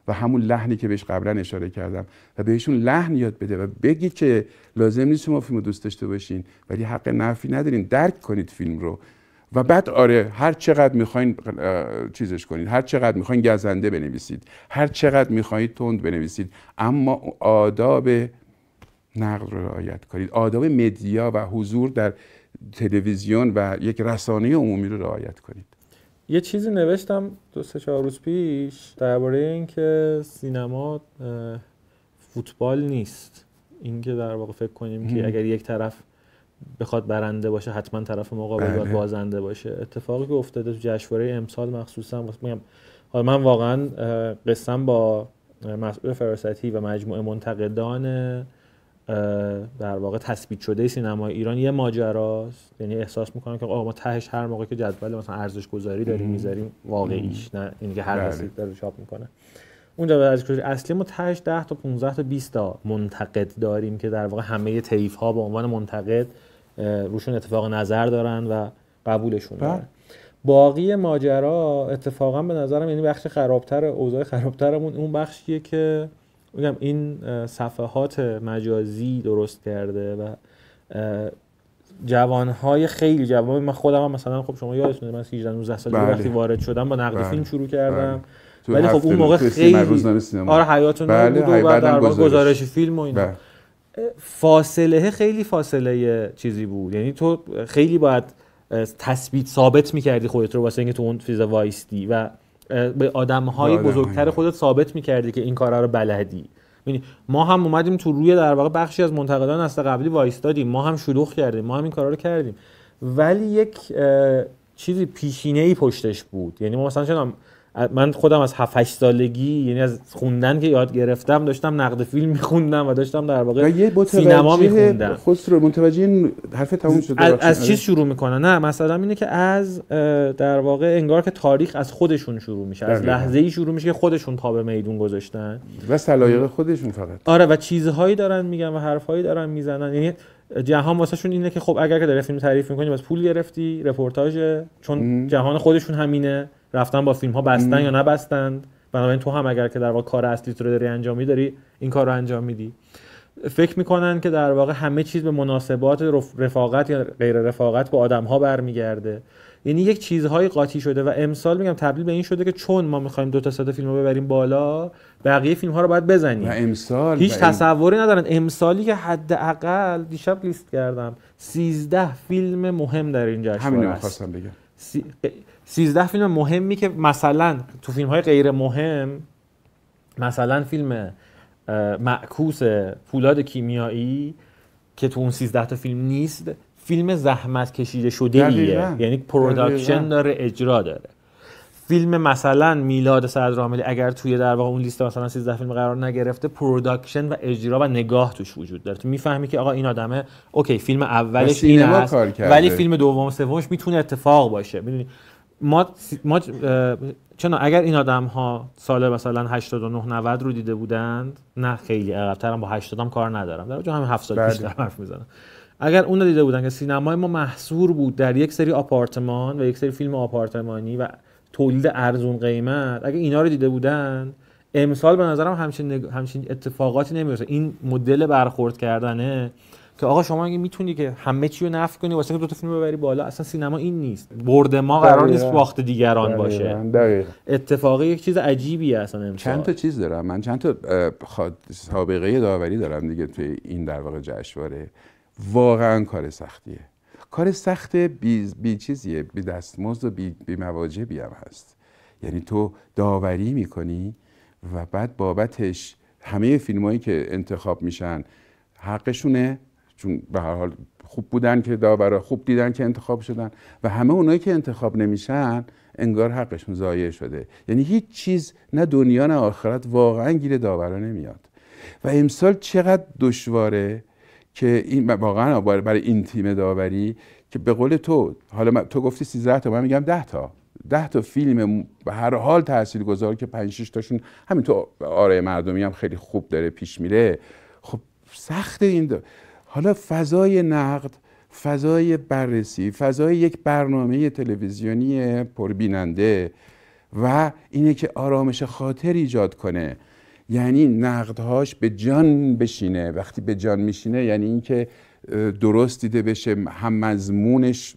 و همون لحنی که بهش قبلا اشاره کردم و بهشون لحن یاد بده و بگی که لازم نیست شما فیلم دوست داشته باشین ولی حق نفی ندارین درک کنید فیلم رو و بعد آره هر چقدر میخواین چیزش کنید هر چقدر میخواین گزنده بنویسید هر چقدر میخواین تند بنویسید اما آداب نقد رو رعایت کنید آداب مدیا و حضور در تلویزیون و یک رسانه عمومی رو رعایت کنید یه چیزی نوشتم دو سه چهار روز پیش درباره اینکه سینما فوتبال نیست اینکه در واقع فکر کنیم که اگر یک طرف بخواد برنده باشه حتما طرف مقابل بله. بازنده باشه اتفاقی که افتاده تو جشنواره امسال مخصوصا میگم حالا من واقعا قسم با مسئول فراستی و مجموعه منتقدان در واقع تثبیت شده سینما ایران یه ماجراست یعنی احساس میکنم که آقا ما تهش هر موقع که جدول مثلا ارزش گذاری داریم میذاریم واقعیش نه اینکه هر بله. کسی داره چاپ میکنه اونجا به ارزش اصلی ما تهش 10 تا 15 تا 20 تا منتقد داریم که در واقع همه طیف ها به عنوان منتقد روشون اتفاق نظر دارن و قبولشون دارن بله. باقی ماجرا اتفاقا به نظرم یعنی بخش خرابتر اوضاع خرابترمون اون بخشیه که میگم این صفحات مجازی درست کرده و جوانهای خیلی جوان من خودم هم مثلا خب شما یادتونه من 18 19 سالگی وقتی وارد شدم با نقد فیلم بله. شروع کردم بله. ولی خب اون موقع خیلی آره حیاتون بود بله، و بعد در گزارش فیلم و اینا فاصله خیلی فاصله چیزی بود یعنی تو خیلی باید تثبیت ثابت میکردی خودت رو واسه اینکه تو اون فیز وایستی و به آدم های بزرگتر خودت ثابت میکردی که این کارا رو بلدی یعنی ما هم اومدیم تو روی در واقع بخشی از منتقدان است قبلی وایستادیم ما هم شلوغ کردیم ما هم این کارا رو کردیم ولی یک چیزی پیشینه ای پشتش بود یعنی ما مثلا من خودم از 7 8 سالگی یعنی از خوندن که یاد گرفتم داشتم نقد فیلم میخوندم و داشتم در واقع سینما میخوندم خسرو متوجه حرف تموم شد از, از چیز شروع میکنه نه مثلا اینه که از در واقع انگار که تاریخ از خودشون شروع میشه از لحظه ای شروع میشه که خودشون تا به میدون گذاشتن و سلایق خودشون فقط آره و چیزهایی دارن میگن و حرفهایی دارن میزنن یعنی جهان واسهشون اینه که خب اگر که در فیلم تعریف میکنی بس پول گرفتی رپورتاج چون جهان خودشون همینه رفتن با فیلم ها بستن یا نبستند بنابراین تو هم اگر که در واقع کار اصلی رو داری انجام میداری این کار رو انجام میدی فکر میکنن که در واقع همه چیز به مناسبات رفاقت یا غیر رفاقت با آدم ها برمیگرده یعنی یک چیزهایی قاطی شده و امسال میگم تبدیل به این شده که چون ما میخوایم دو تا صد فیلم رو ببریم بالا بقیه فیلم ها رو باید بزنیم و امسال هیچ تصوری ندارن امسالی که حداقل دیشب لیست کردم 13 فیلم مهم در این جشنواره همین 13 فیلم مهمی که مثلا تو فیلم های غیر مهم مثلا فیلم معکوس فولاد کیمیایی که تو اون 13 تا فیلم نیست فیلم زحمت کشیده شده ایه یعنی پروداکشن داره اجرا داره فیلم مثلا میلاد راملی اگر توی در واقع اون لیست مثلا 13 فیلم قرار نگرفته پروداکشن و اجرا و نگاه توش وجود داره تو میفهمی که آقا این آدمه اوکی فیلم اولش این هست ولی فیلم دوم سومش میتونه اتفاق باشه ما, ما اگر این آدم ها سال مثلا 89 90 رو دیده بودند نه خیلی هم با 80 هم کار ندارم در همین 7 سال بله. حرف میزنم اگر اون رو دیده بودن که سینمای ما محصور بود در یک سری آپارتمان و یک سری فیلم آپارتمانی و تولید ارزون قیمت اگر اینا رو دیده بودند، امسال به نظرم همچین, اتفاقاتی نمیرسه این مدل برخورد کردنه که آقا شما اگه میتونی که همه چی رو نفع کنی واسه که دو تا فیلم ببری بالا اصلا سینما این نیست برد ما قرار نیست باخت دیگران باشه دقیقا. اتفاقی یک چیز عجیبیه اصلا امسال چند تا چیز دارم من چند تا سابقه داوری دارم دیگه توی این در واقع جشنواره واقعا کار سختیه کار سخت بی, بی چیزیه بی دستمزد و بی, بی مواجبی هم هست یعنی تو داوری میکنی و بعد بابتش همه فیلمایی که انتخاب میشن حقشونه چون به هر حال خوب بودن که داورا خوب دیدن که انتخاب شدن و همه اونایی که انتخاب نمیشن انگار حقش ضایع شده یعنی هیچ چیز نه دنیا نه آخرت واقعا گیر داورا نمیاد و امسال چقدر دشواره که این واقعا برای این تیم داوری که به قول تو حالا تو گفتی 13 تا من میگم 10 تا 10 تا فیلم به هر حال تحصیل گذار که 5 6 تاشون همین تو آرای مردمی هم خیلی خوب داره پیش میره خب سخت این حالا فضای نقد فضای بررسی فضای یک برنامه تلویزیونی پربیننده و اینه که آرامش خاطر ایجاد کنه یعنی نقدهاش به جان بشینه وقتی به جان میشینه یعنی اینکه درست دیده بشه هم مضمونش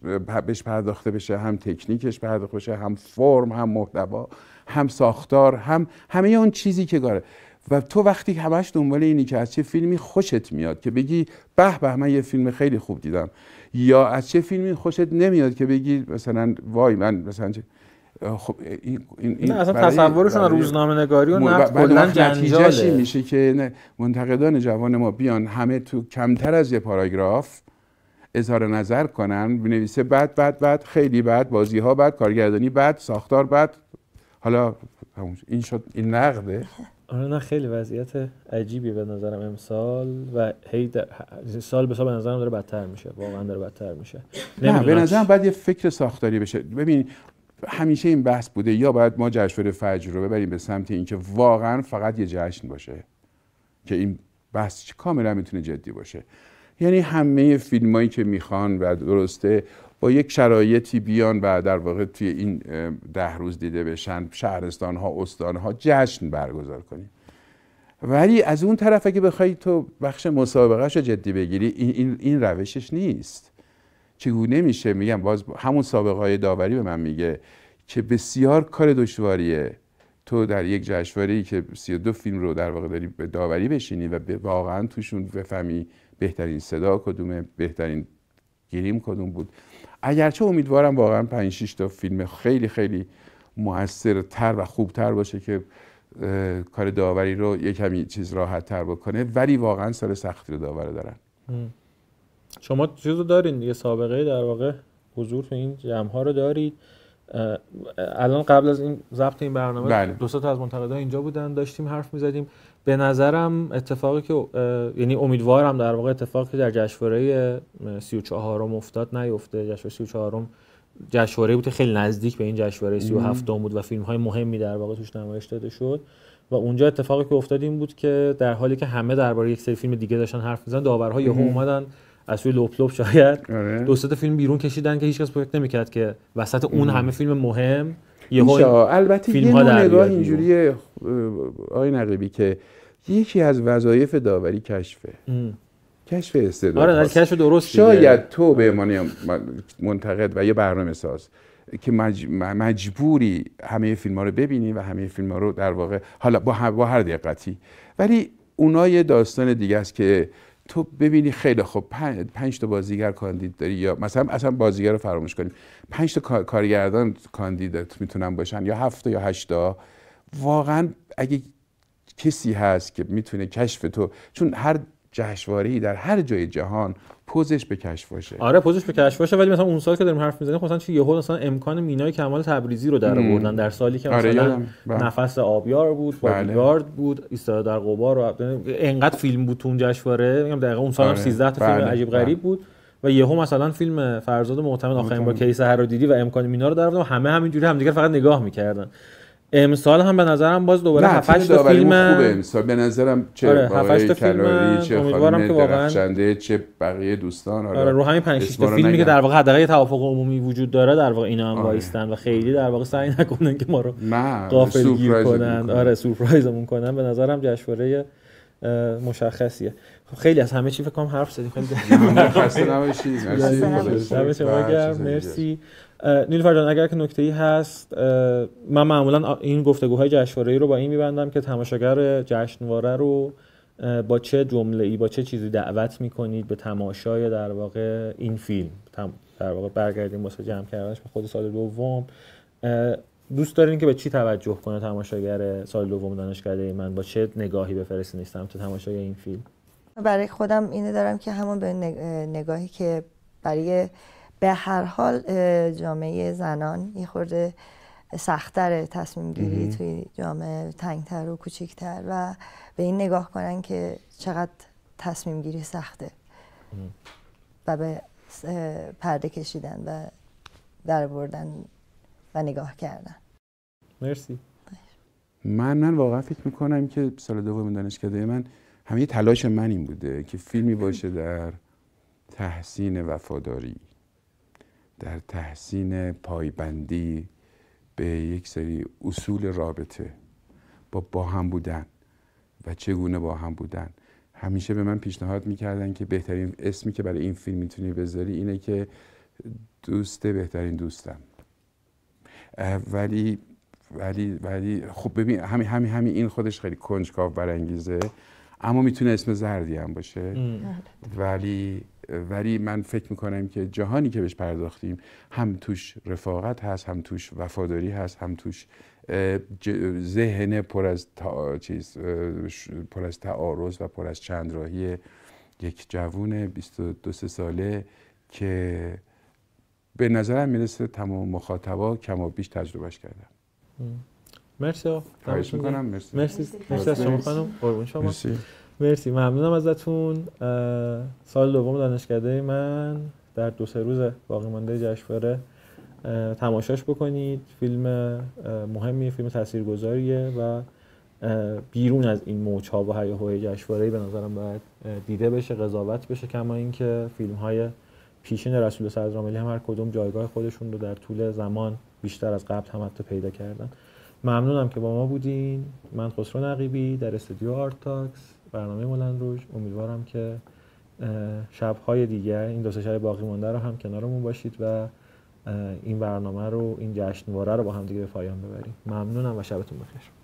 بهش پرداخته بشه هم تکنیکش پرداخته بشه هم فرم هم محتوا هم ساختار هم همه اون چیزی که گاره و تو وقتی همش دنبال اینی که از چه فیلمی خوشت میاد که بگی به به من یه فیلم خیلی خوب دیدم یا از چه فیلمی خوشت نمیاد که بگی مثلا وای من مثلا خب این, این نه اصلا تصورشون روزنامه نگاری و نقد کلا میشه که منتقدان جوان ما بیان همه تو کمتر از یه پاراگراف اظهار نظر کنن بنویسه بد بد بد خیلی بد بازی ها بد کارگردانی بد ساختار بد حالا این شد این نقده آره نه خیلی وضعیت عجیبی به نظرم امسال و هی سال به سال به نظرم داره بدتر میشه واقعا داره بدتر میشه نه به نظرم باید یه فکر ساختاری بشه ببین همیشه این بحث بوده یا باید ما جشور فجر رو ببریم به سمت اینکه واقعا فقط یه جشن باشه که این بحث کاملا میتونه جدی باشه یعنی همه فیلمایی که میخوان و درسته با یک شرایطی بیان و در واقع توی این ده روز دیده بشن شهرستان ها استان ها جشن برگزار کنیم ولی از اون طرف اگه بخوای تو بخش مسابقه رو جدی بگیری این, این, روشش نیست چگونه میشه میگم باز همون سابقه های داوری به من میگه که بسیار کار دشواریه تو در یک جشنواره که 32 فیلم رو در واقع داری به داوری بشینی و واقعا توشون بفهمی بهترین صدا کدومه بهترین گریم کدوم بود اگرچه امیدوارم واقعا 5 6 تا فیلم خیلی خیلی موثرتر و خوبتر باشه که کار داوری رو یه کمی چیز راحت تر بکنه ولی واقعا سال سختی رو داوره دارن شما چیز رو دارین دیگه سابقه در واقع حضور تو این جمع ها رو دارید الان قبل از این ضبط این برنامه بله. دو تا از منتقدا اینجا بودن داشتیم حرف میزدیم به نظرم اتفاقی که یعنی امیدوارم در واقع اتفاقی که در جشنواره 34 م افتاد نیفته جشنواره 34 م جشنواره بود خیلی نزدیک به این جشنواره 37 م بود و فیلم های مهمی در واقع توش نمایش داده شد و اونجا اتفاقی که افتاد این بود که در حالی که همه درباره یک سری فیلم دیگه داشتن حرف میزنن داورها یهو اومدن از سوی لوپ لوپ شاید آره. دو فیلم بیرون کشیدن که هیچکس فکر نمی‌کرد که وسط اون همه فیلم مهم البته یه ها نگاه اینجوریه آقای نقیبی که یکی از وظایف داوری کشفه کشف استعداد آره کشف درست شاید تو به عنوان منتقد و یه برنامه ساز که مجبوری همه فیلم ها رو ببینی و همه فیلم رو در واقع حالا با, با هر دقتی ولی اونا یه داستان دیگه است که تو ببینی خیلی خوب پنج, تا بازیگر کاندید داری یا مثلا اصلا بازیگر رو فراموش کنیم پنج تا کارگردان کاندیدت میتونن باشن یا هفت یا هشت واقعا اگه کسی هست که میتونه کشف تو چون هر جشنواره در هر جای جهان پوزش به کشف باشه آره پوزش به کشف باشه ولی مثلا اون سال که داریم حرف میزنیم خب مثلا چه یهو مثلا امکان مینای کمال تبریزی رو در آوردن در سالی که آره، مثلا بله. نفس آبیار بود بادیگارد بله. بود ایستاد در قبار رو انقدر فیلم بود تو اون جشنواره میگم دقیقا اون سال هم 13 آره. تا فیلم بله. عجیب غریب بود و یهو مثلا فیلم فرزاد معتمد آخرین با کیس هر رو دیدی و امکان مینا رو در همه همینجوری همدیگه فقط نگاه میکردن امسال هم به نظرم باز دوباره 7 تا فیلم خوبه امسال به نظرم چه آره، آقای کلاری چه خانم درخشنده چه بقیه دوستان آره, آره رو همین 5 تا فیلمی که در واقع حداقل توافق عمومی وجود داره در واقع اینا هم آره. وایستن و خیلی در واقع سعی نکنن که ما رو غافلگیر کنن آره سورپرایزمون کنن به نظرم جشنواره مشخصیه خیلی از همه چی فکر کنم حرف زدیم خسته نباشید مرسی نیلوفر جان اگر که نکته ای هست من معمولا این گفتگوهای جشنواره رو با این میبندم که تماشاگر جشنواره رو با چه جمله ای با چه چیزی دعوت میکنید به تماشای در واقع این فیلم در واقع برگردیم واسه جمع کردنش به خود سال دوم دوست دارین که به چی توجه کنه تماشاگر سال دوم دانشکده من با چه نگاهی بفرستینش تو تماشای این فیلم برای خودم اینه دارم که همون به نگاهی که برای به هر حال جامعه زنان یه خورده سختتر تصمیم گیری توی جامعه تنگتر و کوچیکتر و به این نگاه کنن که چقدر تصمیم گیری سخته و به پرده کشیدن و در بردن و نگاه کردن مرسی من من واقعا فکر میکنم که سال دوم دانشکده من همه تلاش من این بوده که فیلمی باشه در تحسین وفاداری در تحسین پایبندی به یک سری اصول رابطه با با هم بودن و چگونه با هم بودن همیشه به من پیشنهاد میکردن که بهترین اسمی که برای این فیلم میتونی بذاری اینه که دوست بهترین دوستم ولی ولی ولی خب ببین همین همین همی این خودش خیلی کنجکاو برانگیزه اما میتونه اسم زردی هم باشه ولی ولی من فکر میکنم که جهانی که بهش پرداختیم هم توش رفاقت هست هم توش وفاداری هست هم توش ذهن پر از تا... چیز پر از تعارض و پر از راهی یک جوون 22 ساله که به نظرم میرسه تمام مخاطبا کما بیش تجربهش کردن مرسی خواهش مرسی مرسی شما قربون شما مرسی مرسی ممنونم ازتون سال دوم دانشکده من در دو سه روز باقی مانده جشنواره تماشاش بکنید فیلم مهمی فیلم تاثیرگذاریه و بیرون از این موجها و هیاهوی ای به نظرم باید دیده بشه قضاوت بشه کما اینکه فیلم های پیشین رسول صدرالعملی هم هر کدوم جایگاه خودشون رو در طول زمان بیشتر از قبل هم حتی پیدا کردن ممنونم که با ما بودین من خسرو نقیبی در استودیو تاکس برنامه مولن روش امیدوارم که شبهای دیگر این دو شب باقی مانده رو هم کنارمون باشید و این برنامه رو این جشنواره رو با هم دیگه به پایان ببریم ممنونم و شبتون بخیر